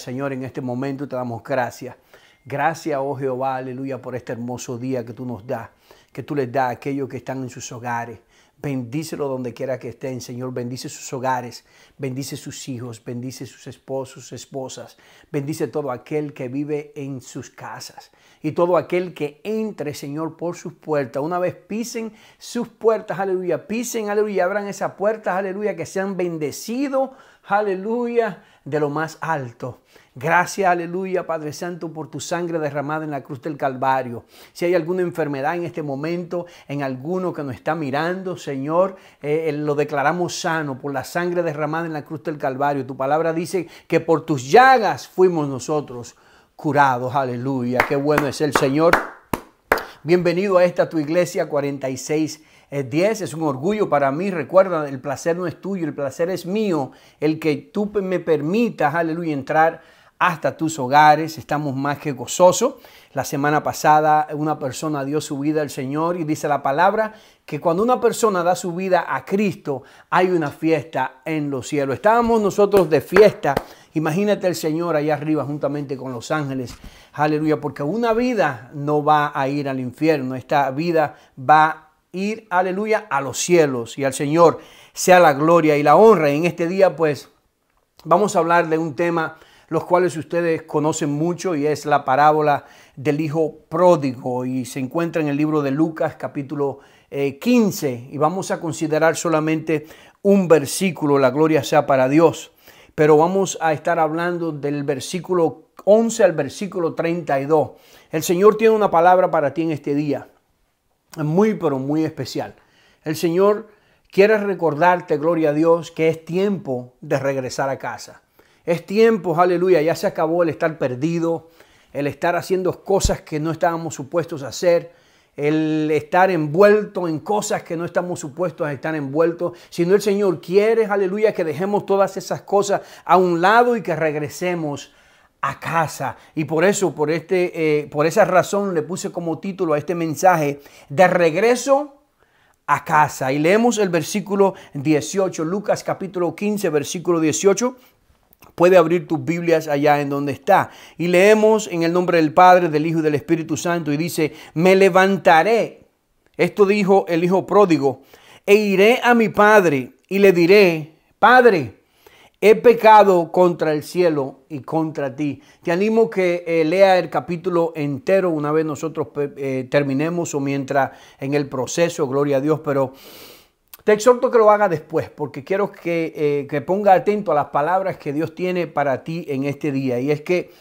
Señor, en este momento te damos gracias. Gracias, oh Jehová, aleluya, por este hermoso día que tú nos das, que tú les das a aquellos que están en sus hogares. Bendícelo donde quiera que estén, Señor. Bendice sus hogares, bendice sus hijos, bendice sus esposos, sus esposas. Bendice todo aquel que vive en sus casas y todo aquel que entre, Señor, por sus puertas. Una vez pisen sus puertas, aleluya. Pisen, aleluya. Abran esas puertas, aleluya. Que sean bendecidos aleluya, de lo más alto. Gracias, aleluya, Padre Santo, por tu sangre derramada en la cruz del Calvario. Si hay alguna enfermedad en este momento, en alguno que nos está mirando, Señor, eh, eh, lo declaramos sano por la sangre derramada en la cruz del Calvario. Tu palabra dice que por tus llagas fuimos nosotros curados. Aleluya, qué bueno es el Señor. Bienvenido a esta tu iglesia 4610. Eh, es un orgullo para mí. Recuerda, el placer no es tuyo, el placer es mío. El que tú me permitas, aleluya, entrar hasta tus hogares. Estamos más que gozosos. La semana pasada una persona dio su vida al Señor y dice la palabra que cuando una persona da su vida a Cristo hay una fiesta en los cielos. Estábamos nosotros de fiesta Imagínate el Señor allá arriba juntamente con los ángeles. Aleluya, porque una vida no va a ir al infierno, esta vida va a ir, aleluya, a los cielos y al Señor sea la gloria y la honra. en este día, pues, vamos a hablar de un tema los cuales ustedes conocen mucho y es la parábola del hijo pródigo y se encuentra en el libro de Lucas capítulo 15 eh, y vamos a considerar solamente un versículo, la gloria sea para Dios pero vamos a estar hablando del versículo 11 al versículo 32. El Señor tiene una palabra para ti en este día, muy, pero muy especial. El Señor quiere recordarte, gloria a Dios, que es tiempo de regresar a casa. Es tiempo, aleluya, ya se acabó el estar perdido, el estar haciendo cosas que no estábamos supuestos a hacer el estar envuelto en cosas que no estamos supuestos a estar envueltos, sino el Señor quiere, aleluya, que dejemos todas esas cosas a un lado y que regresemos a casa. Y por eso, por, este, eh, por esa razón le puse como título a este mensaje, de regreso a casa. Y leemos el versículo 18, Lucas capítulo 15, versículo 18. Puede abrir tus Biblias allá en donde está. Y leemos en el nombre del Padre, del Hijo y del Espíritu Santo y dice, me levantaré. Esto dijo el Hijo pródigo. E iré a mi Padre y le diré, Padre, he pecado contra el cielo y contra ti. Te animo que eh, lea el capítulo entero una vez nosotros eh, terminemos o mientras en el proceso, gloria a Dios, pero te exhorto que lo haga después, porque quiero eh, que, ponga atento a las palabras que Dios tiene para ti en este día. Y es que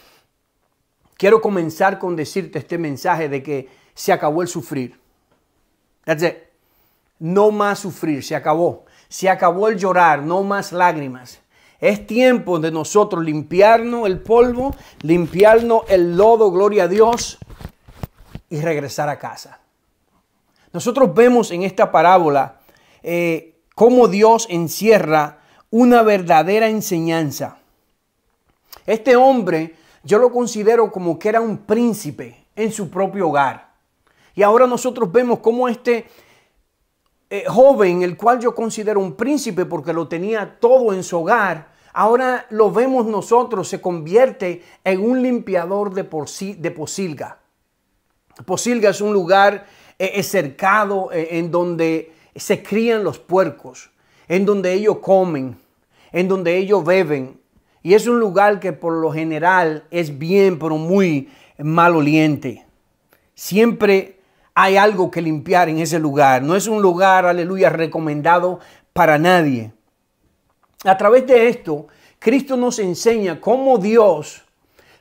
quiero comenzar con decirte este mensaje de que se acabó el sufrir. No más sufrir, se acabó. Se acabó el llorar, no más lágrimas. Es tiempo de nosotros limpiarnos el polvo, limpiarnos el lodo, gloria a Dios, y regresar a casa. Nosotros vemos en esta parábola eh, cómo Dios encierra una verdadera enseñanza. Este hombre yo lo considero como que era un príncipe en su propio hogar. Y ahora nosotros vemos cómo este eh, joven, el cual yo considero un príncipe porque lo tenía todo en su hogar, ahora lo vemos nosotros, se convierte en un limpiador de, de posilga. Posilga es un lugar eh, cercado en donde se crían los puercos, en donde ellos comen, en donde ellos beben. Y es un lugar que por lo general es bien, pero muy maloliente. Siempre hay algo que limpiar en ese lugar. No es un lugar, aleluya, recomendado para nadie. A través de esto, Cristo nos enseña cómo Dios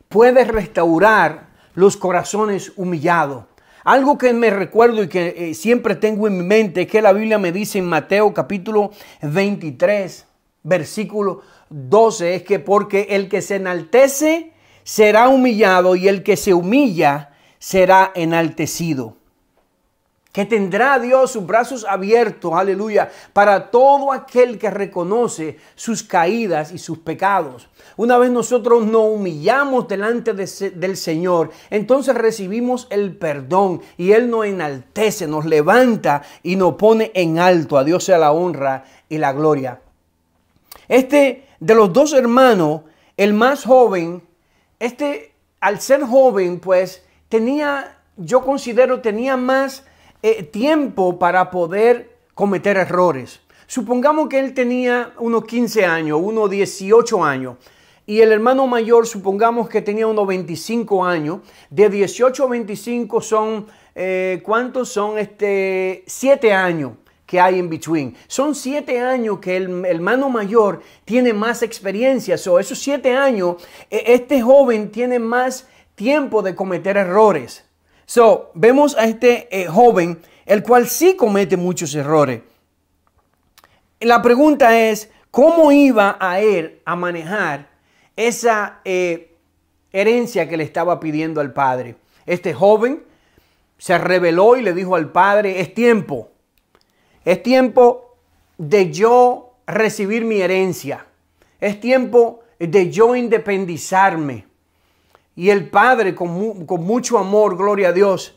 puede restaurar los corazones humillados. Algo que me recuerdo y que eh, siempre tengo en mi mente es que la Biblia me dice en Mateo capítulo 23, versículo 12, es que porque el que se enaltece será humillado y el que se humilla será enaltecido que tendrá Dios sus brazos abiertos, aleluya, para todo aquel que reconoce sus caídas y sus pecados. Una vez nosotros nos humillamos delante del Señor, entonces recibimos el perdón y Él nos enaltece, nos levanta y nos pone en alto. A Dios sea la honra y la gloria. Este de los dos hermanos, el más joven, este al ser joven, pues tenía, yo considero, tenía más eh, tiempo para poder cometer errores. Supongamos que él tenía unos 15 años, unos 18 años, y el hermano mayor, supongamos que tenía unos 25 años, de 18 a 25 son, eh, ¿cuántos son? Este, 7 años que hay en between. Son siete años que el hermano mayor tiene más experiencia. O esos siete años, e, este joven tiene más tiempo de cometer errores. So, vemos a este eh, joven, el cual sí comete muchos errores. La pregunta es, ¿cómo iba a él a manejar esa eh, herencia que le estaba pidiendo al padre? Este joven se rebeló y le dijo al padre, es tiempo, es tiempo de yo recibir mi herencia, es tiempo de yo independizarme. Y el Padre, con, mucho amor, gloria a Dios,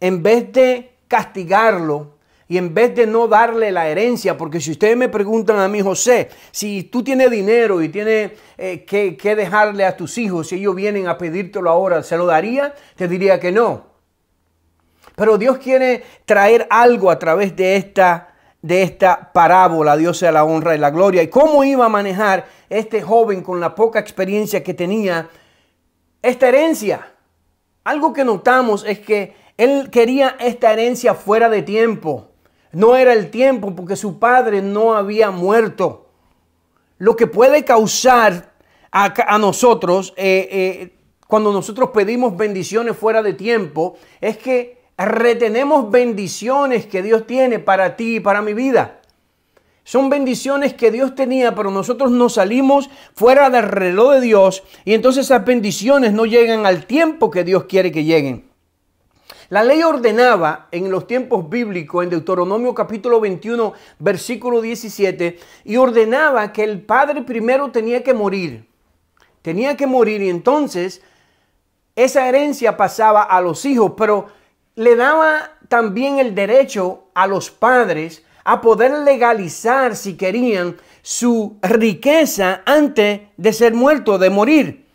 en vez de castigarlo, y en vez de no darle la herencia, porque si ustedes me preguntan a mí, José, si tú tienes dinero y tienes eh, que, dejarle a tus hijos, si ellos vienen a pedírtelo ahora, ¿se lo daría? Te diría que no. Pero Dios quiere traer algo a través de esta, de esta parábola, Dios sea la honra y la gloria. ¿Y cómo iba a manejar este joven con la poca experiencia que tenía esta herencia. Algo que notamos es que él quería esta herencia fuera de tiempo. No era el tiempo porque su padre no había muerto. Lo que puede causar a, nosotros eh, eh, cuando nosotros pedimos bendiciones fuera de tiempo es que retenemos bendiciones que Dios tiene para ti y para mi vida. Son bendiciones que Dios tenía, pero nosotros nos salimos fuera del reloj de Dios y entonces esas bendiciones no llegan al tiempo que Dios quiere que lleguen. La ley ordenaba en los tiempos bíblicos, en Deuteronomio capítulo 21, versículo 17, y ordenaba que el padre primero tenía que morir. Tenía que morir y entonces esa herencia pasaba a los hijos, pero le daba también el derecho a los padres a poder legalizar, si querían, su riqueza antes de ser muerto, de morir.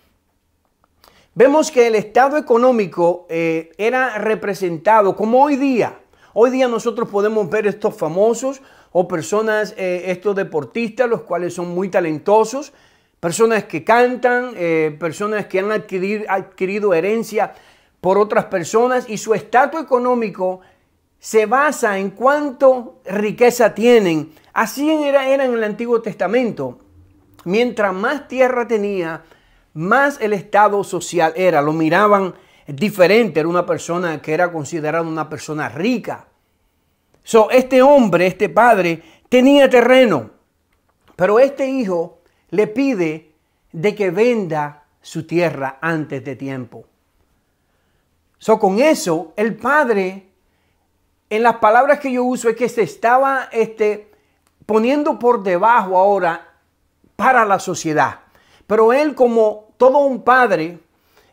Vemos que el estado económico eh, era representado como hoy día. Hoy día nosotros podemos ver estos famosos o personas, eh, estos deportistas, los cuales son muy talentosos, personas que cantan, eh, personas que han adquirido herencia por otras personas y su estatus económico se basa en cuánto riqueza tienen. Así era, era en el Antiguo Testamento. Mientras más tierra tenía, más el estado social era. Lo miraban diferente, era una persona que era considerada una persona rica. So, este hombre, este padre, tenía terreno, pero este hijo le pide de que venda su tierra antes de tiempo. So, con eso, el padre en las palabras que yo uso es que se estaba este, poniendo por debajo ahora para la sociedad. Pero él como todo un padre,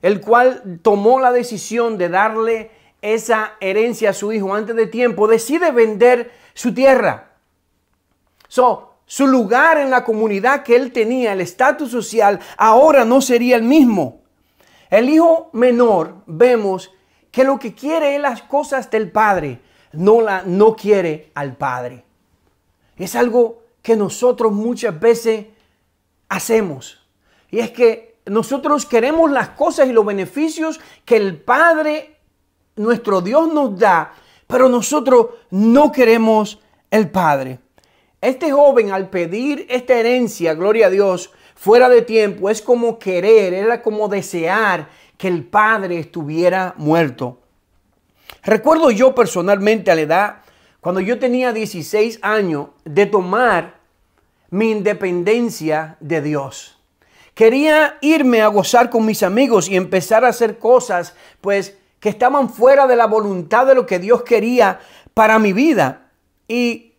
el cual tomó la decisión de darle esa herencia a su hijo antes de tiempo, decide vender su tierra. su lugar en la comunidad que él tenía, el estatus social, ahora no sería el mismo. El hijo menor, vemos que lo que quiere es las cosas del padre no, la, no quiere al Padre. Es algo que nosotros muchas veces hacemos. Y es que nosotros queremos las cosas y los beneficios que el Padre, nuestro Dios, nos da, pero nosotros no queremos el Padre. Este joven al pedir esta herencia, gloria a Dios, fuera de tiempo, es como querer, era como desear que el Padre estuviera muerto. Recuerdo yo personalmente a la edad, cuando yo tenía 16 años, de tomar mi independencia de Dios. Quería irme a gozar con mis amigos y empezar a hacer cosas, pues, que estaban fuera de la voluntad de lo que Dios quería para mi vida. Y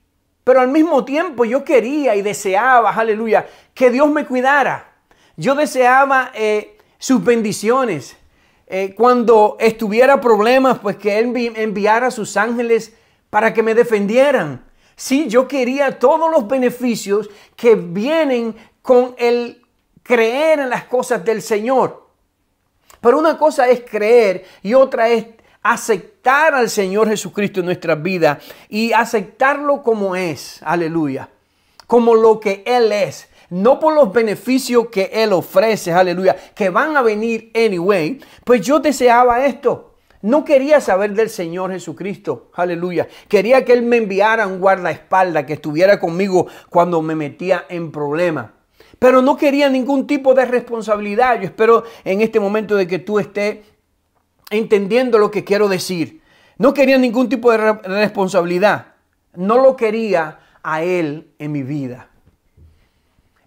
pero al mismo tiempo yo quería y deseaba, aleluya, que Dios me cuidara. Yo deseaba eh, sus bendiciones. Eh, cuando estuviera problemas, pues que Él enviara a sus ángeles para que me defendieran. Sí, yo quería todos los beneficios que vienen con el creer en las cosas del Señor. Pero una cosa es creer y otra es aceptar al Señor Jesucristo en nuestra vida y aceptarlo como es, aleluya, como lo que Él es, no por los beneficios que Él ofrece, aleluya, que van a venir anyway, pues yo deseaba esto. No quería saber del Señor Jesucristo, aleluya. Quería que Él me enviara un guardaespaldas que estuviera conmigo cuando me metía en problemas. Pero no quería ningún tipo de responsabilidad. Yo espero en este momento de que tú estés entendiendo lo que quiero decir. No quería ningún tipo de responsabilidad. No lo quería a Él en mi vida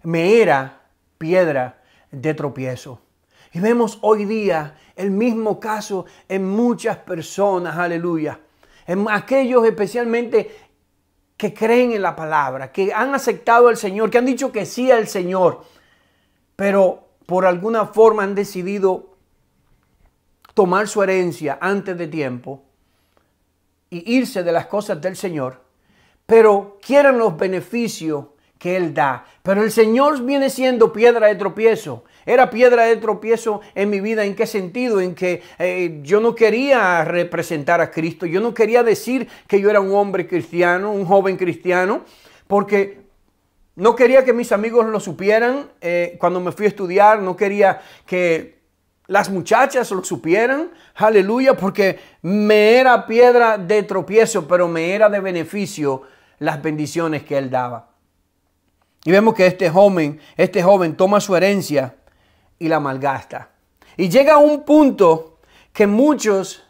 me era piedra de tropiezo. Y vemos hoy día el mismo caso en muchas personas, aleluya. En aquellos especialmente que creen en la palabra, que han aceptado al Señor, que han dicho que sí al Señor, pero por alguna forma han decidido tomar su herencia antes de tiempo y irse de las cosas del Señor, pero quieren los beneficios que Él da. Pero el Señor viene siendo piedra de tropiezo. Era piedra de tropiezo en mi vida. ¿En qué sentido? En que eh, yo no quería representar a Cristo. Yo no quería decir que yo era un hombre cristiano, un joven cristiano, porque no quería que mis amigos lo supieran eh, cuando me fui a estudiar. No quería que las muchachas lo supieran. Aleluya, porque me era piedra de tropiezo, pero me era de beneficio las bendiciones que Él daba. Y vemos que este joven, este joven toma su herencia y la malgasta. Y llega a un punto que muchos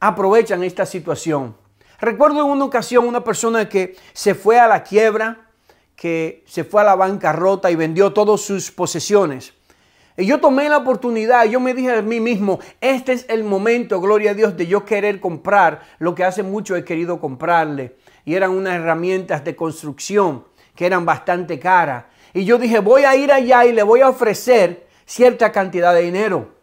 aprovechan esta situación. Recuerdo en una ocasión una persona que se fue a la quiebra, que se fue a la bancarrota y vendió todas sus posesiones. Y yo tomé la oportunidad, yo me dije a mí mismo, este es el momento, gloria a Dios, de yo querer comprar lo que hace mucho he querido comprarle. Y eran unas herramientas de construcción que eran bastante caras. Y yo dije, voy a ir allá y le voy a ofrecer cierta cantidad de dinero.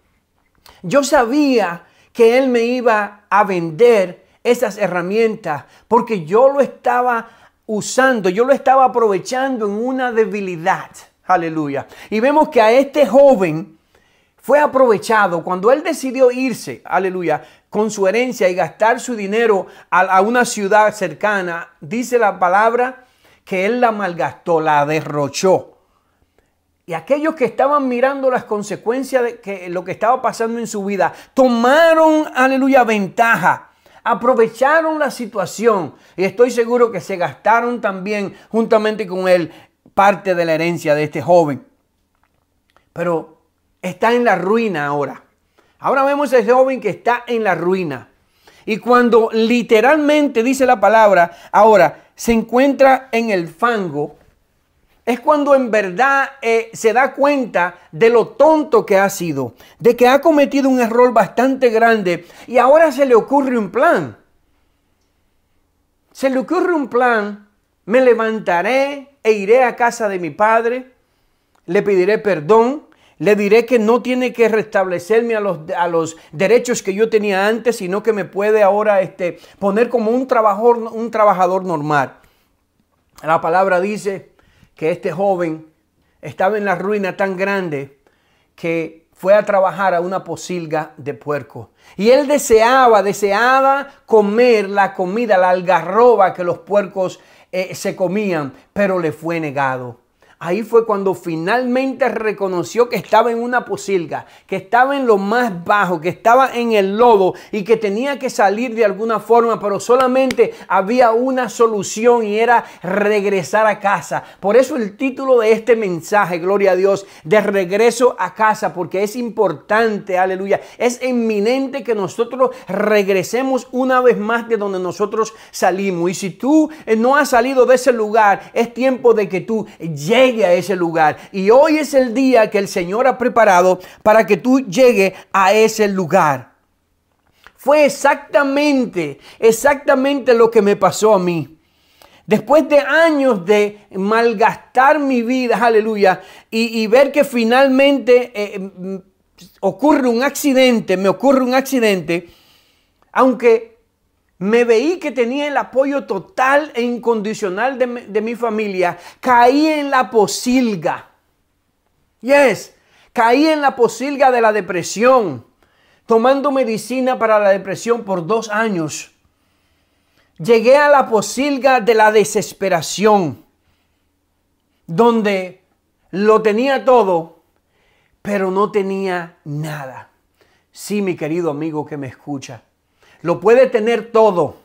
Yo sabía que él me iba a vender esas herramientas porque yo lo estaba usando, yo lo estaba aprovechando en una debilidad. Aleluya. Y vemos que a este joven fue aprovechado cuando él decidió irse, aleluya, con su herencia y gastar su dinero a, una ciudad cercana. Dice la palabra que él la malgastó, la derrochó. Y aquellos que estaban mirando las consecuencias de que, lo que estaba pasando en su vida, tomaron, aleluya, ventaja. Aprovecharon la situación y estoy seguro que se gastaron también juntamente con él parte de la herencia de este joven. Pero está en la ruina ahora. Ahora vemos a ese joven que está en la ruina. Y cuando literalmente dice la palabra, ahora se encuentra en el fango, es cuando en verdad eh, se da cuenta de lo tonto que ha sido, de que ha cometido un error bastante grande y ahora se le ocurre un plan. Se le ocurre un plan, me levantaré e iré a casa de mi padre, le pediré perdón, le diré que no tiene que restablecerme a los, derechos que yo tenía antes, sino que me puede ahora este, poner como un, trabajador, un trabajador normal. La palabra dice que este joven estaba en la ruina tan grande que fue a trabajar a una posilga de puerco. Y él deseaba, deseaba comer la comida, la algarroba que los puercos eh, se comían, pero le fue negado. Ahí fue cuando finalmente reconoció que estaba en una posilga, que estaba en lo más bajo, que estaba en el lodo y que tenía que salir de alguna forma, pero solamente había una solución y era regresar a casa. Por eso el título de este mensaje, gloria a Dios, de regreso a casa, porque es importante, aleluya, es inminente que nosotros regresemos una vez más de donde nosotros salimos. Y si tú no has salido de ese lugar, es tiempo de que tú llegues llegue a ese lugar. Y hoy es el día que el Señor ha preparado para que tú llegue a ese lugar. Fue exactamente, exactamente lo que me pasó a mí. Después de años de malgastar mi vida, aleluya, y, ver que finalmente eh, em, ocurre un accidente, me ocurre un accidente, aunque me veí que tenía el apoyo total e incondicional de, mi familia. Caí en la posilga. Yes, caí en la posilga de la depresión, tomando medicina para la depresión por dos años. Llegué a la posilga de la desesperación, donde lo tenía todo, pero no tenía nada. Sí, mi querido amigo que me escucha, lo puede tener todo.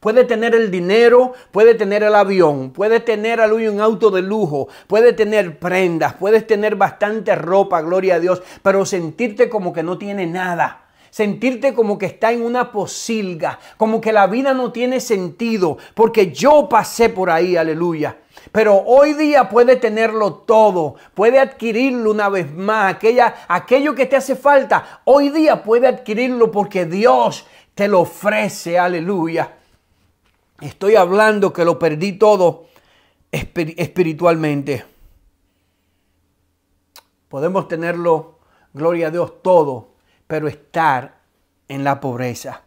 Puede tener el dinero, puede tener el avión, puede tener al un auto de lujo, puede tener prendas, puedes tener bastante ropa, gloria a Dios, pero sentirte como que no tiene nada. Sentirte como que está en una posilga, como que la vida no tiene sentido, porque yo pasé por ahí, aleluya. Pero hoy día puede tenerlo todo, puede adquirirlo una vez más, aquella, aquello que te hace falta, hoy día puede adquirirlo porque Dios te lo ofrece, aleluya. Estoy hablando que lo perdí todo espiritualmente. Podemos tenerlo, gloria a Dios, todo, pero estar en la pobreza.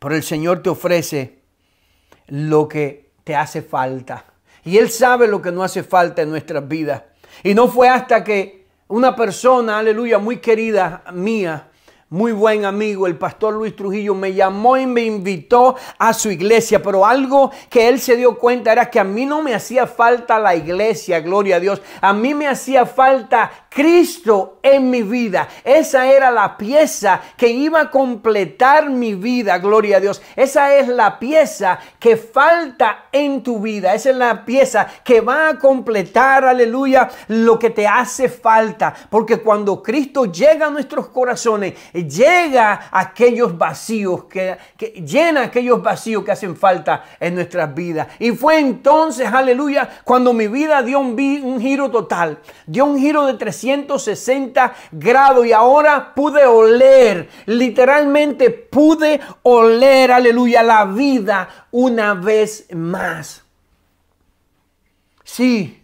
Pero el Señor te ofrece lo que te hace falta. Y Él sabe lo que no hace falta en nuestras vidas. Y no fue hasta que una persona, aleluya, muy querida mía, muy buen amigo, el pastor Luis Trujillo, me llamó y me invitó a su iglesia, pero algo que él se dio cuenta era que a mí no me hacía falta la iglesia, gloria a Dios, a mí me hacía falta Cristo en mi vida. Esa era la pieza que iba a completar mi vida, gloria a Dios. Esa es la pieza que falta en tu vida, esa es la pieza que va a completar, aleluya, lo que te hace falta, porque cuando Cristo llega a nuestros corazones, llega a aquellos vacíos, que, llena aquellos vacíos que hacen falta en nuestras vidas. Y fue entonces, aleluya, cuando mi vida dio un, un giro total, dio un giro de 360 grados y ahora pude oler, literalmente pude oler, aleluya, la vida una vez más. Sí,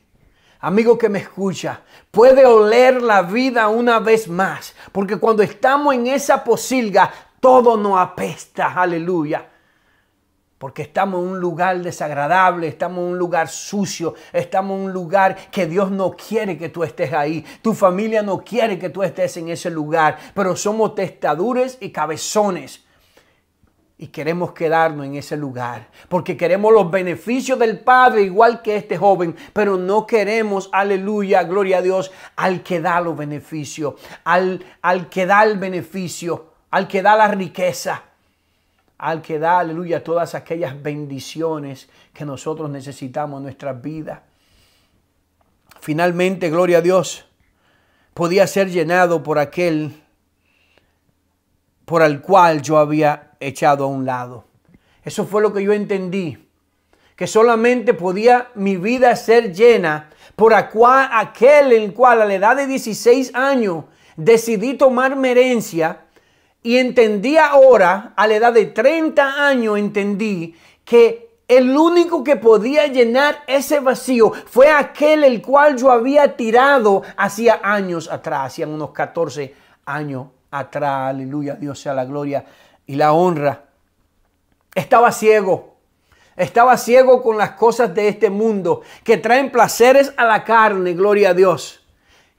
Amigo que me escucha, puede oler la vida una vez más, porque cuando estamos en esa posilga, todo nos apesta, aleluya. Porque estamos en un lugar desagradable, estamos en un lugar sucio, estamos en un lugar que Dios no quiere que tú estés ahí. Tu familia no quiere que tú estés en ese lugar, pero somos testadores y cabezones y queremos quedarnos en ese lugar, porque queremos los beneficios del Padre igual que este joven, pero no queremos, aleluya, gloria a Dios, al que da los beneficios, al, al que da el beneficio, al que da la riqueza, al que da, aleluya, todas aquellas bendiciones que nosotros necesitamos en nuestras vidas. Finalmente, gloria a Dios, podía ser llenado por aquel por el cual yo había echado a un lado. Eso fue lo que yo entendí, que solamente podía mi vida ser llena por aquel el cual a la edad de 16 años decidí tomar merencia y entendí ahora, a la edad de 30 años, entendí que el único que podía llenar ese vacío fue aquel el cual yo había tirado hacía años atrás, hacían unos 14 años atrás. Aleluya, Dios sea la gloria y la honra. Estaba ciego. Estaba ciego con las cosas de este mundo que traen placeres a la carne, gloria a Dios.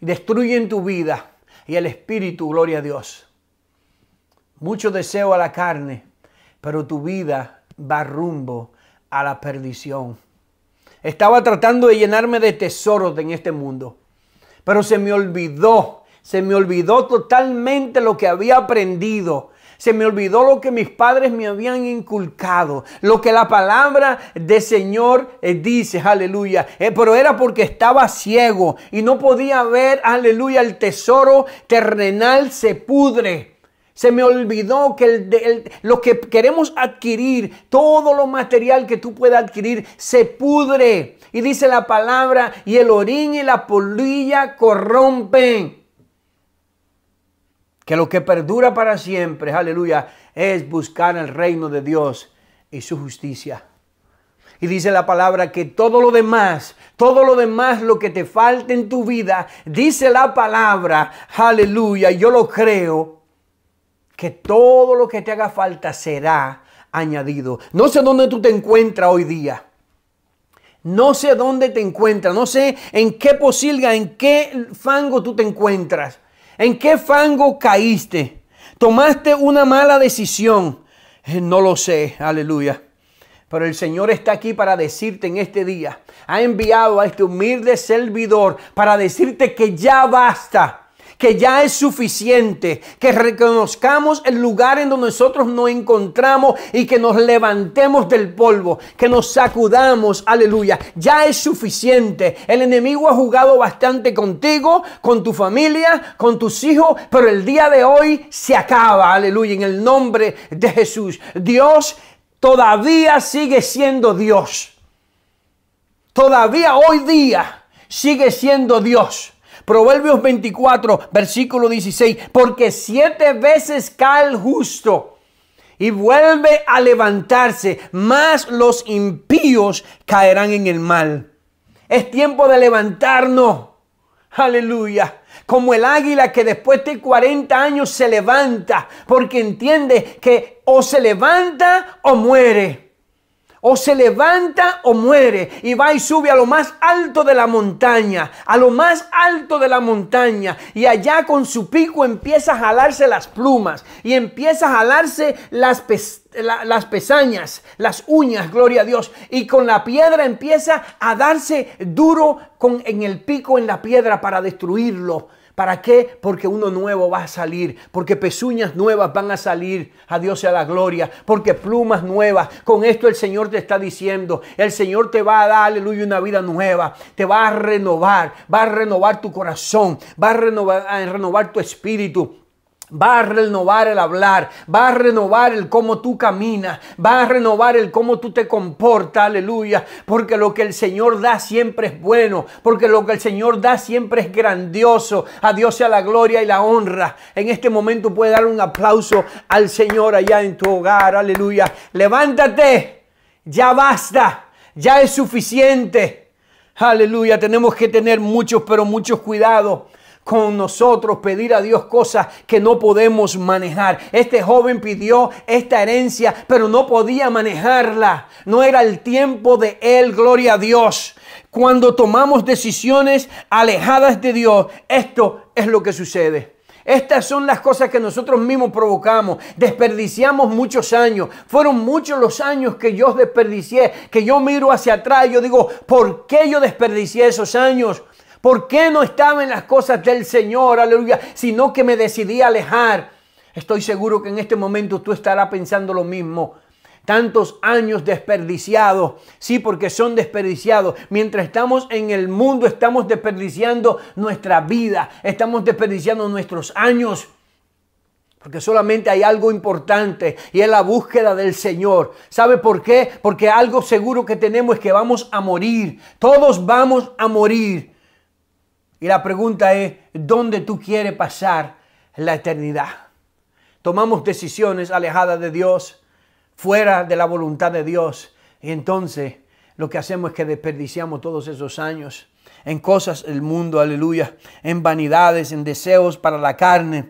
Y destruyen tu vida y el espíritu, gloria a Dios. Mucho deseo a la carne, pero tu vida va rumbo a la perdición. Estaba tratando de llenarme de tesoros en este mundo, pero se me olvidó, se me olvidó totalmente lo que había aprendido se me olvidó lo que mis padres me habían inculcado, lo que la palabra de Señor eh, dice, aleluya. Eh, pero era porque estaba ciego y no podía ver, aleluya, el tesoro terrenal se pudre. Se me olvidó que el, lo que queremos adquirir, todo lo material que tú puedas adquirir, se pudre. Y dice la palabra, y el orín y la polilla corrompen. Que lo que perdura para siempre, aleluya, es buscar el reino de Dios y su justicia. Y dice la palabra que todo lo demás, todo lo demás, lo que te falta en tu vida, dice la palabra, aleluya, yo lo creo, que todo lo que te haga falta será añadido. No sé dónde tú te encuentras hoy día. No sé dónde te encuentras, no sé en qué posilga, en qué fango tú te encuentras. ¿En qué fango caíste? ¿Tomaste una mala decisión? Eh, no lo sé, aleluya. Pero el Señor está aquí para decirte en este día. Ha enviado a este humilde servidor para decirte que ya basta que ya es suficiente, que reconozcamos el lugar en donde nosotros nos encontramos y que nos levantemos del polvo, que nos sacudamos, aleluya, ya es suficiente. El enemigo ha jugado bastante contigo, con tu familia, con tus hijos, pero el día de hoy se acaba, aleluya, en el nombre de Jesús. Dios todavía sigue siendo Dios. Todavía hoy día sigue siendo Dios. Proverbios 24, versículo 16, porque siete veces cae el justo y vuelve a levantarse, más los impíos caerán en el mal. Es tiempo de levantarnos. Aleluya. Como el águila que después de 40 años se levanta, porque entiende que o se levanta o muere o se levanta o muere y va y sube a lo más alto de la montaña, a lo más alto de la montaña y allá con su pico empieza a jalarse las plumas y empieza a jalarse las pestañas las las uñas, gloria a Dios. Y con la piedra empieza a darse duro con, en el pico en la piedra para destruirlo. ¿Para qué? Porque uno nuevo va a salir, porque pezuñas nuevas van a salir, a Dios sea la gloria, porque plumas nuevas. Con esto el Señor te está diciendo, el Señor te va a dar, aleluya, una vida nueva, te va a renovar, va a renovar tu corazón, va a renovar, a renovar tu espíritu, Va a renovar el hablar, va a renovar el cómo tú caminas, va a renovar el cómo tú te comportas, aleluya, porque lo que el Señor da siempre es bueno, porque lo que el Señor da siempre es grandioso. A Dios sea la gloria y la honra. En este momento puede dar un aplauso al Señor allá en tu hogar, aleluya. Levántate, ya basta, ya es suficiente. Aleluya, tenemos que tener muchos, pero muchos cuidados con nosotros, pedir a Dios cosas que no podemos manejar. Este joven pidió esta herencia, pero no podía manejarla. No era el tiempo de él, gloria a Dios. Cuando tomamos decisiones alejadas de Dios, esto es lo que sucede. Estas son las cosas que nosotros mismos provocamos. Desperdiciamos muchos años. Fueron muchos los años que yo desperdicié, que yo miro hacia atrás y yo digo, ¿por qué yo desperdicié esos años? ¿Por qué no estaba en las cosas del Señor? Aleluya. Sino que me decidí a alejar. Estoy seguro que en este momento tú estarás pensando lo mismo. Tantos años desperdiciados, sí, porque son desperdiciados. Mientras estamos en el mundo, estamos desperdiciando nuestra vida, estamos desperdiciando nuestros años. Porque solamente hay algo importante y es la búsqueda del Señor. ¿Sabe por qué? Porque algo seguro que tenemos es que vamos a morir. Todos vamos a morir. Y la pregunta es, ¿dónde tú quieres pasar la eternidad? Tomamos decisiones alejadas de Dios, fuera de la voluntad de Dios. Y entonces lo que hacemos es que desperdiciamos todos esos años en cosas del mundo, aleluya, en vanidades, en deseos para la carne.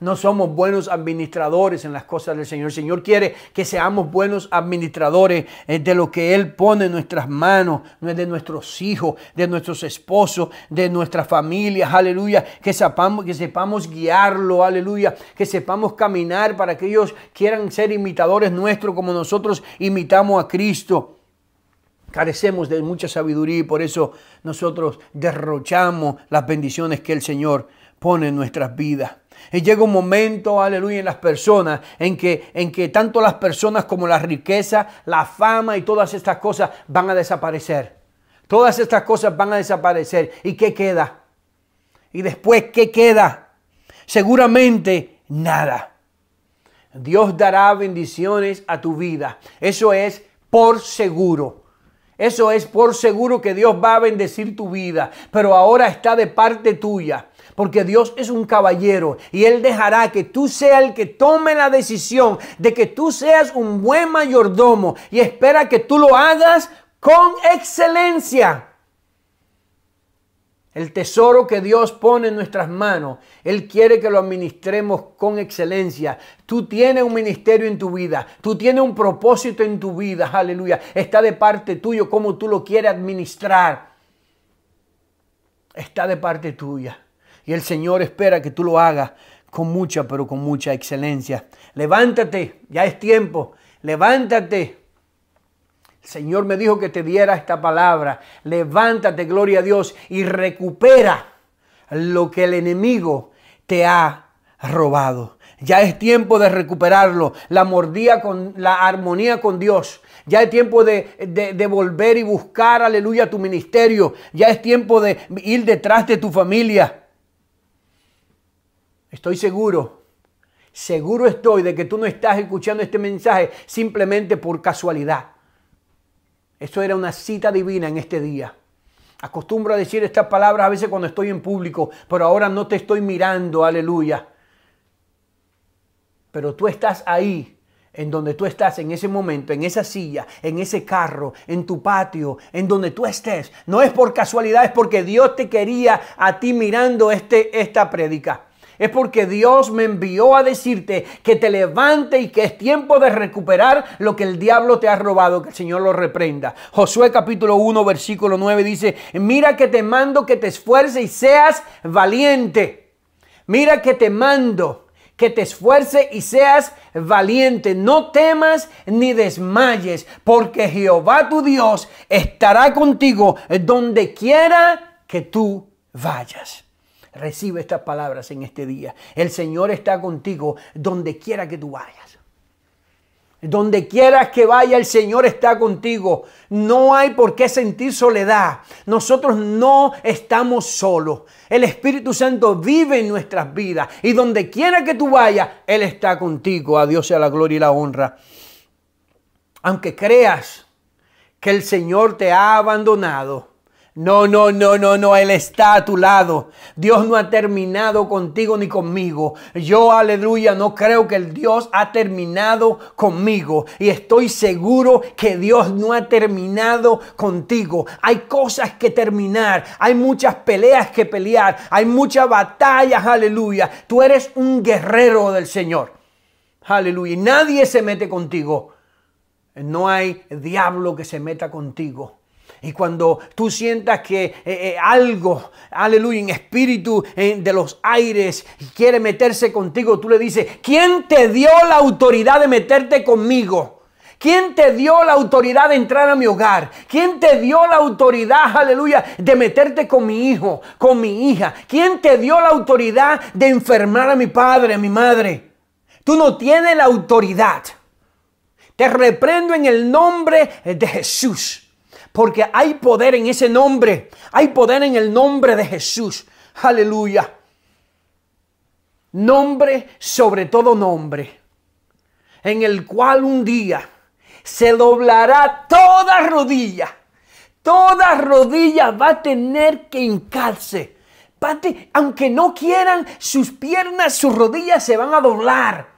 No somos buenos administradores en las cosas del Señor. El Señor quiere que seamos buenos administradores eh, de lo que Él pone en nuestras manos, de nuestros hijos, de nuestros esposos, de nuestras familias. Aleluya. Que sepamos, que sepamos guiarlo. Aleluya. Que sepamos caminar para que ellos quieran ser imitadores nuestros como nosotros imitamos a Cristo. Carecemos de mucha sabiduría y por eso nosotros derrochamos las bendiciones que el Señor pone en nuestras vidas. Y llega un momento, aleluya, en las personas, en que, en que tanto las personas como la riqueza, la fama y todas estas cosas van a desaparecer. Todas estas cosas van a desaparecer. ¿Y qué queda? ¿Y después qué queda? Seguramente nada. Dios dará bendiciones a tu vida. Eso es por seguro. Eso es por seguro que Dios va a bendecir tu vida, pero ahora está de parte tuya. Porque Dios es un caballero y Él dejará que tú seas el que tome la decisión de que tú seas un buen mayordomo y espera que tú lo hagas con excelencia. El tesoro que Dios pone en nuestras manos, Él quiere que lo administremos con excelencia. Tú tienes un ministerio en tu vida, tú tienes un propósito en tu vida, aleluya. Está de parte tuyo como tú lo quieres administrar. Está de parte tuya. Y el Señor espera que tú lo hagas con mucha, pero con mucha excelencia. Levántate, ya es tiempo, levántate. El Señor me dijo que te diera esta palabra. Levántate, gloria a Dios, y recupera lo que el enemigo te ha robado. Ya es tiempo de recuperarlo, la, mordía con, la armonía con Dios. Ya es tiempo de, de, volver y buscar, aleluya, tu ministerio. Ya es tiempo de ir detrás de tu familia. Estoy seguro, seguro estoy de que tú no estás escuchando este mensaje simplemente por casualidad. Eso era una cita divina en este día. Acostumbro a decir estas palabras a veces cuando estoy en público, pero ahora no te estoy mirando, aleluya. Pero tú estás ahí, en donde tú estás en ese momento, en esa silla, en ese carro, en tu patio, en donde tú estés. No es por casualidad, es porque Dios te quería a ti mirando este, esta prédica. Es porque Dios me envió a decirte que te levante y que es tiempo de recuperar lo que el diablo te ha robado, que el Señor lo reprenda. Josué capítulo 1 versículo 9 dice, mira que te mando que te esfuerce y seas valiente. Mira que te mando que te esfuerce y seas valiente. No temas ni desmayes, porque Jehová tu Dios estará contigo donde quiera que tú vayas. Recibe estas palabras en este día. El Señor está contigo donde quiera que tú vayas. Donde quieras que vaya, el Señor está contigo. No hay por qué sentir soledad. Nosotros no estamos solos. El Espíritu Santo vive en nuestras vidas. Y donde quiera que tú vayas, Él está contigo. A Dios sea la gloria y la honra. Aunque creas que el Señor te ha abandonado, no, no, no, no, no, Él está a tu lado. Dios no ha terminado contigo ni conmigo. Yo, aleluya, no creo que el Dios ha terminado conmigo. Y estoy seguro que Dios no ha terminado contigo. Hay cosas que terminar, hay muchas peleas que pelear, hay muchas batallas, aleluya. Tú eres un guerrero del Señor. Aleluya. Y nadie se mete contigo. No hay diablo que se meta contigo. Y cuando tú sientas que eh, eh, algo, aleluya, en espíritu de los aires quiere meterse contigo, tú le dices, ¿quién te dio la autoridad de meterte conmigo? ¿Quién te dio la autoridad de entrar a mi hogar? ¿Quién te dio la autoridad, aleluya, de meterte con mi hijo, con mi hija? ¿Quién te dio la autoridad de enfermar a mi padre, a mi madre? Tú no tienes la autoridad. Te reprendo en el nombre de Jesús porque hay poder en ese nombre, hay poder en el nombre de Jesús. Aleluya. Nombre sobre todo nombre, en el cual un día se doblará toda rodilla. Toda rodilla va a tener que hincarse. aunque no quieran, sus piernas, sus rodillas se van a doblar.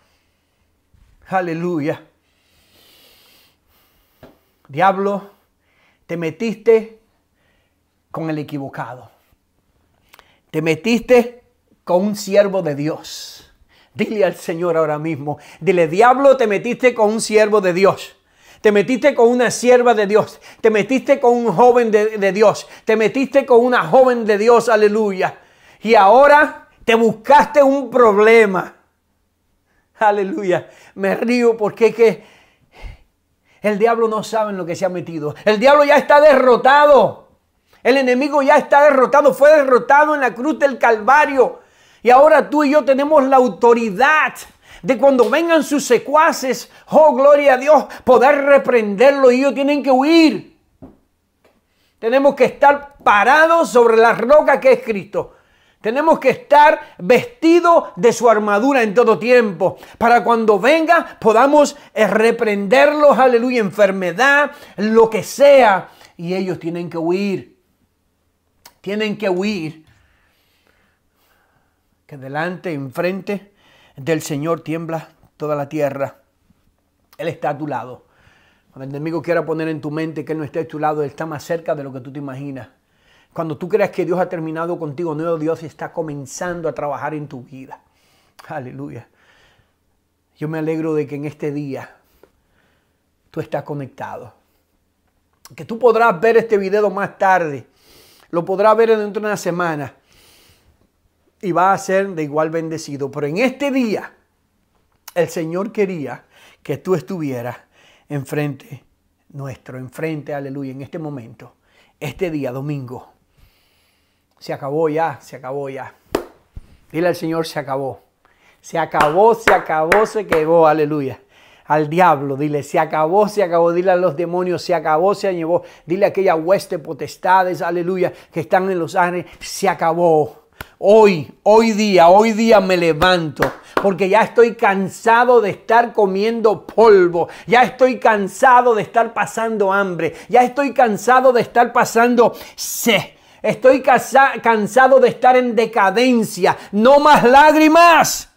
Aleluya. Diablo, te metiste con el equivocado. Te metiste con un siervo de Dios. Dile al Señor ahora mismo, dile, diablo, te metiste con un siervo de Dios. Te metiste con una sierva de Dios. Te metiste con un joven de, Dios. Te metiste con una joven de Dios. Aleluya. Y ahora te buscaste un problema. Aleluya. Me río porque es que el diablo no sabe en lo que se ha metido. El diablo ya está derrotado. El enemigo ya está derrotado. Fue derrotado en la cruz del Calvario. Y ahora tú y yo tenemos la autoridad de cuando vengan sus secuaces, oh gloria a Dios, poder reprenderlo y ellos tienen que huir. Tenemos que estar parados sobre la roca que es Cristo. Tenemos que estar vestidos de su armadura en todo tiempo, para cuando venga podamos eh, reprenderlos, aleluya, enfermedad, lo que sea. Y ellos tienen que huir, tienen que huir. Que delante, enfrente del Señor tiembla toda la tierra. Él está a tu lado. Cuando el enemigo quiera poner en tu mente que Él no está a tu lado, Él está más cerca de lo que tú te imaginas. Cuando tú creas que Dios ha terminado contigo, nuevo Dios está comenzando a trabajar en tu vida. Aleluya. Yo me alegro de que en este día tú estás conectado. Que tú podrás ver este video más tarde. Lo podrás ver dentro de una semana. Y va a ser de igual bendecido. Pero en este día, el Señor quería que tú estuvieras enfrente nuestro, enfrente, aleluya, en este momento, este día, domingo se acabó ya, se acabó ya. Dile al Señor, se acabó. Se acabó, se acabó, se quedó, aleluya. Al diablo, dile, se acabó, se acabó, dile a los demonios, se acabó, se llevó, dile a aquella hueste potestades, aleluya, que están en los ángeles, se acabó. Hoy, hoy día, hoy día me levanto porque ya estoy cansado de estar comiendo polvo, ya estoy cansado de estar pasando hambre, ya estoy cansado de estar pasando sed. Estoy cansado de estar en decadencia. No más lágrimas.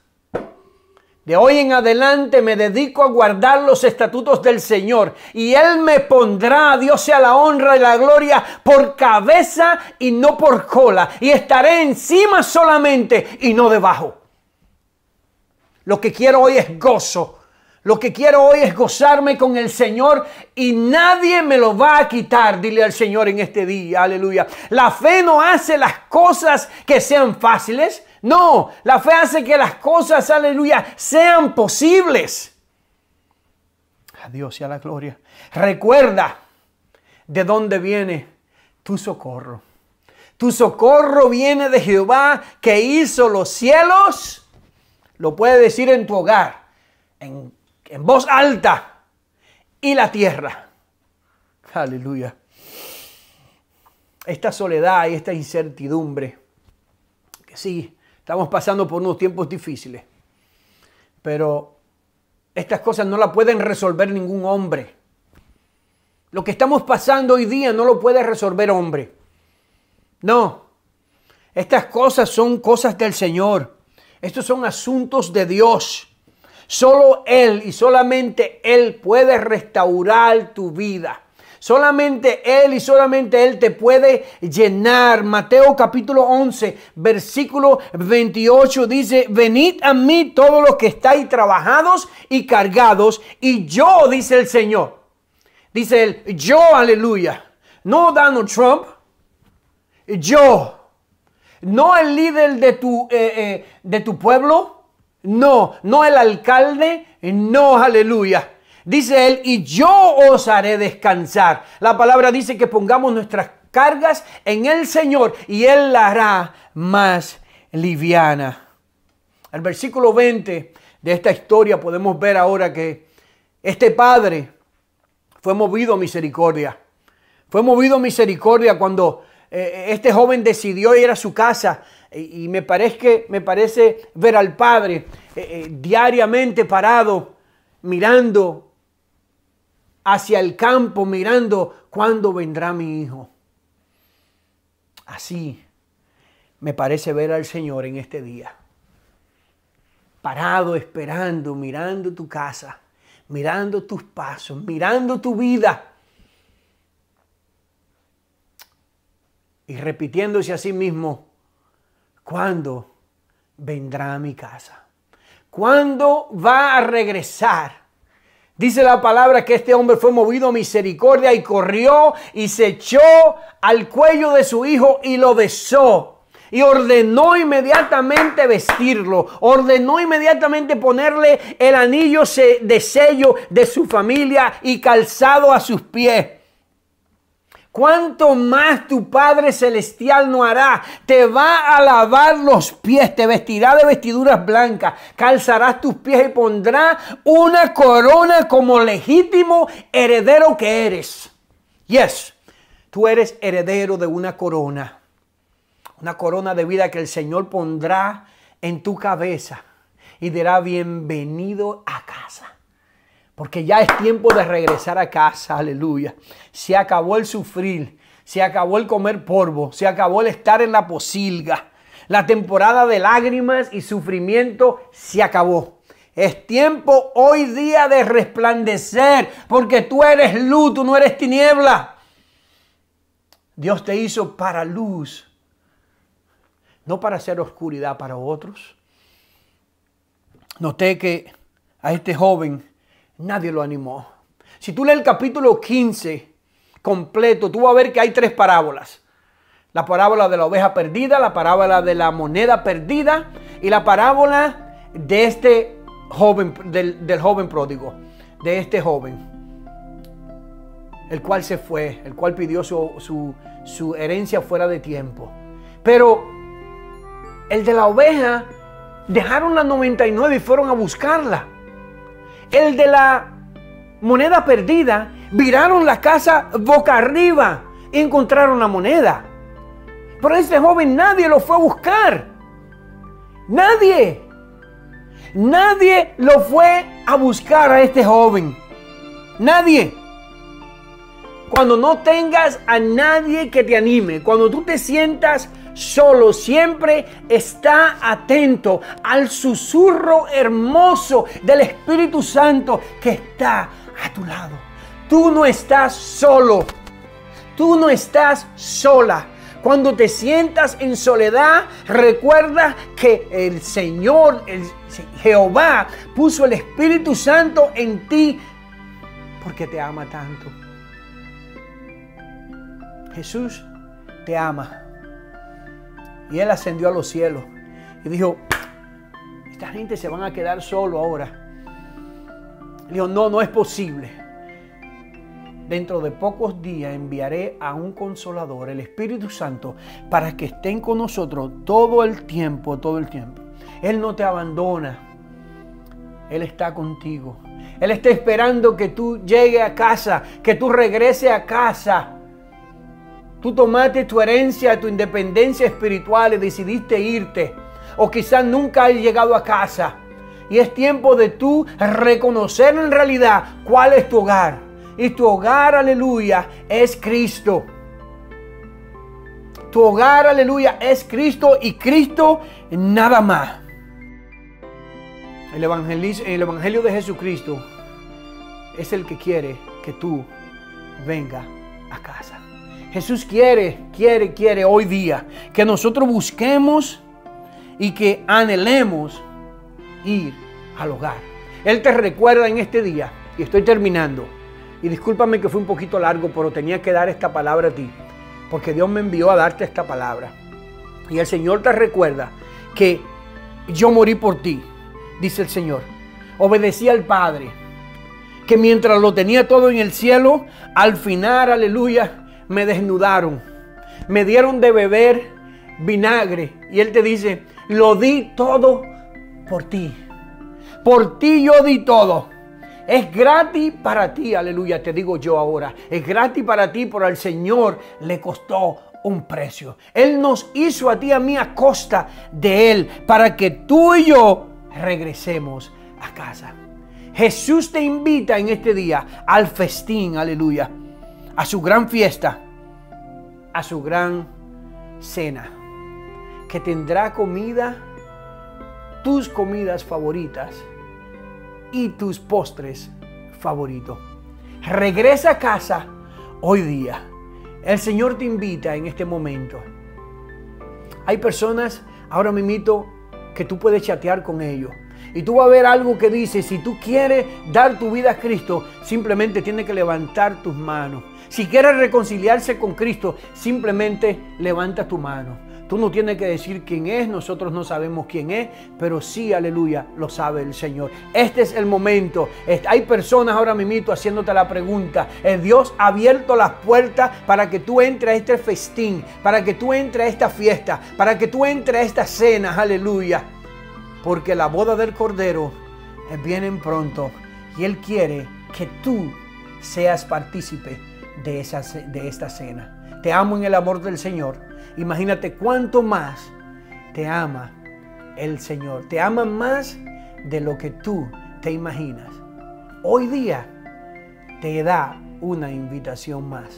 De hoy en adelante me dedico a guardar los estatutos del Señor y Él me pondrá, Dios sea la honra y la gloria, por cabeza y no por cola. Y estaré encima solamente y no debajo. Lo que quiero hoy es gozo, lo que quiero hoy es gozarme con el Señor y nadie me lo va a quitar, dile al Señor en este día, aleluya. La fe no hace las cosas que sean fáciles, no, la fe hace que las cosas, aleluya, sean posibles. A Dios y a la gloria. Recuerda de dónde viene tu socorro. Tu socorro viene de Jehová que hizo los cielos. Lo puedes decir en tu hogar, en en voz alta, y la tierra. Aleluya. Esta soledad y esta incertidumbre, que sí, estamos pasando por unos tiempos difíciles, pero estas cosas no las pueden resolver ningún hombre. Lo que estamos pasando hoy día no lo puede resolver hombre. No. Estas cosas son cosas del Señor. Estos son asuntos de Dios. Solo Él y solamente Él puede restaurar tu vida. Solamente Él y solamente Él te puede llenar. Mateo capítulo 11, versículo 28 dice, venid a mí todos los que estáis trabajados y cargados, y yo, dice el Señor, dice Él, yo, aleluya, no Donald Trump, yo, no el líder de tu, eh, eh, de tu pueblo, no, no el alcalde, no, aleluya. Dice él, y yo os haré descansar. La palabra dice que pongamos nuestras cargas en el Señor y Él la hará más liviana. Al versículo 20 de esta historia podemos ver ahora que este padre fue movido a misericordia. Fue movido a misericordia cuando eh, este joven decidió ir a su casa eh, y me parece, me parece ver al Padre eh, eh, diariamente parado, mirando hacia el campo, mirando cuándo vendrá mi hijo. Así me parece ver al Señor en este día. Parado, esperando, mirando tu casa, mirando tus pasos, mirando tu vida. Y repitiéndose a sí mismo, ¿Cuándo vendrá a mi casa? ¿Cuándo va a regresar? Dice la palabra que este hombre fue movido a misericordia y corrió y se echó al cuello de su hijo y lo besó. Y ordenó inmediatamente vestirlo, ordenó inmediatamente ponerle el anillo de sello de su familia y calzado a sus pies. ¿Cuánto más tu Padre Celestial no hará? Te va a lavar los pies, te vestirá de vestiduras blancas, calzarás tus pies y pondrá una corona como legítimo heredero que eres. Yes, tú eres heredero de una corona, una corona de vida que el Señor pondrá en tu cabeza y dirá bienvenido a casa. Porque ya es tiempo de regresar a casa, aleluya. Se acabó el sufrir, se acabó el comer polvo, se acabó el estar en la pocilga. La temporada de lágrimas y sufrimiento se acabó. Es tiempo hoy día de resplandecer, porque tú eres luz, tú no eres tiniebla. Dios te hizo para luz, no para hacer oscuridad para otros. Noté que a este joven Nadie lo animó. Si tú lees el capítulo 15 completo, tú vas a ver que hay tres parábolas. La parábola de la oveja perdida, la parábola de la moneda perdida y la parábola de este joven, del, joven pródigo, de este joven, el cual se fue, el cual pidió su, herencia fuera de tiempo. Pero el de la oveja dejaron las 99 y fueron a buscarla el de la moneda perdida, viraron la casa boca arriba y encontraron la moneda. Pero este joven nadie lo fue a buscar. Nadie. Nadie lo fue a buscar a este joven. Nadie. Cuando no tengas a nadie que te anime, cuando tú te sientas solo, siempre está atento al susurro hermoso del Espíritu Santo que está a tu lado. Tú no estás solo, tú no estás sola. Cuando te sientas en soledad, recuerda que el Señor, el Jehová, puso el Espíritu Santo en ti porque te ama tanto. Jesús te ama. Y él ascendió a los cielos y dijo, esta gente se van a quedar solo ahora. dijo, no, no es posible. Dentro de pocos días enviaré a un consolador, el Espíritu Santo, para que estén con nosotros todo el tiempo, todo el tiempo. Él no te abandona. Él está contigo. Él está esperando que tú llegues a casa, que tú regreses a casa Tú tomaste tu herencia, tu independencia espiritual y decidiste irte. O quizás nunca has llegado a casa. Y es tiempo de tú reconocer en realidad cuál es tu hogar. Y tu hogar, aleluya, es Cristo. Tu hogar, aleluya, es Cristo y Cristo nada más. El, el Evangelio de Jesucristo es el que quiere que tú venga a casa. Jesús quiere, quiere, quiere hoy día que nosotros busquemos y que anhelemos ir al hogar. Él te recuerda en este día, y estoy terminando, y discúlpame que fue un poquito largo, pero tenía que dar esta palabra a ti, porque Dios me envió a darte esta palabra. Y el Señor te recuerda que yo morí por ti, dice el Señor. Obedecí al Padre, que mientras lo tenía todo en el cielo, al final, aleluya, me desnudaron, me dieron de beber vinagre. Y Él te dice, lo di todo por ti. Por ti yo di todo. Es gratis para ti, aleluya, te digo yo ahora. Es gratis para ti, pero al Señor le costó un precio. Él nos hizo a ti, a mí, a costa de Él, para que tú y yo regresemos a casa. Jesús te invita en este día al festín, aleluya a su gran fiesta, a su gran cena, que tendrá comida, tus comidas favoritas y tus postres favoritos. Regresa a casa hoy día. El Señor te invita en este momento. Hay personas, ahora me mismo, que tú puedes chatear con ellos. Y tú vas a ver algo que dice, si tú quieres dar tu vida a Cristo, simplemente tienes que levantar tus manos. Si quieres reconciliarse con Cristo, simplemente levanta tu mano. Tú no tienes que decir quién es, nosotros no sabemos quién es, pero sí, aleluya, lo sabe el Señor. Este es el momento. Hay personas ahora mismo haciéndote la pregunta. Eh, Dios ha abierto las puertas para que tú entres a este festín, para que tú entres a esta fiesta, para que tú entres a esta cena, aleluya. Porque la boda del Cordero eh, viene pronto y Él quiere que tú seas partícipe de, de esta cena. Te amo en el amor del Señor. Imagínate cuánto más te ama el Señor. Te ama más de lo que tú te imaginas. Hoy día te da una invitación más.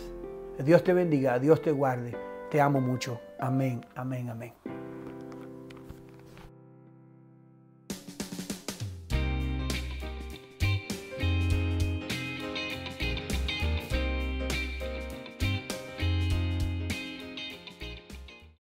Dios te bendiga, Dios te guarde. Te amo mucho. Amén, amén, amén.